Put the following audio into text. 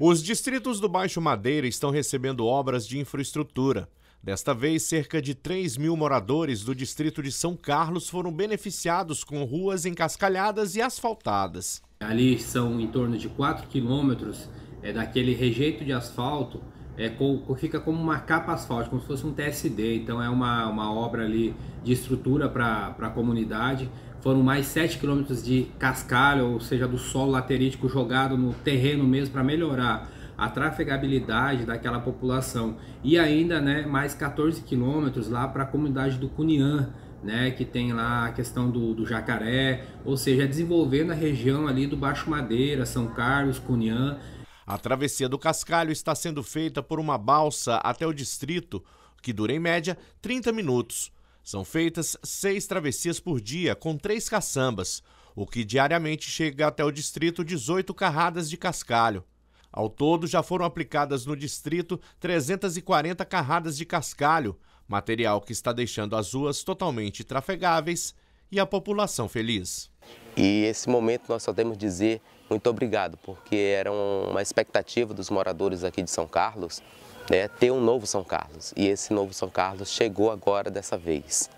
Os distritos do Baixo Madeira estão recebendo obras de infraestrutura. Desta vez, cerca de 3 mil moradores do distrito de São Carlos foram beneficiados com ruas encascalhadas e asfaltadas. Ali são em torno de 4 quilômetros é, daquele rejeito de asfalto é, fica como uma capa asfáltica, como se fosse um TSD, então é uma, uma obra ali de estrutura para a comunidade. Foram mais 7 quilômetros de cascalho, ou seja, do solo laterítico jogado no terreno mesmo para melhorar a trafegabilidade daquela população. E ainda né, mais 14 quilômetros lá para a comunidade do Cunhã, né, que tem lá a questão do, do, jacaré, ou seja, desenvolvendo a região ali do Baixo Madeira, São Carlos, Cunhã, a travessia do Cascalho está sendo feita por uma balsa até o distrito, que dura em média 30 minutos. São feitas seis travessias por dia, com três caçambas, o que diariamente chega até o distrito 18 carradas de cascalho. Ao todo, já foram aplicadas no distrito 340 carradas de cascalho, material que está deixando as ruas totalmente trafegáveis e a população feliz. E esse momento nós só temos dizer muito obrigado, porque era uma expectativa dos moradores aqui de São Carlos né, ter um novo São Carlos. E esse novo São Carlos chegou agora dessa vez.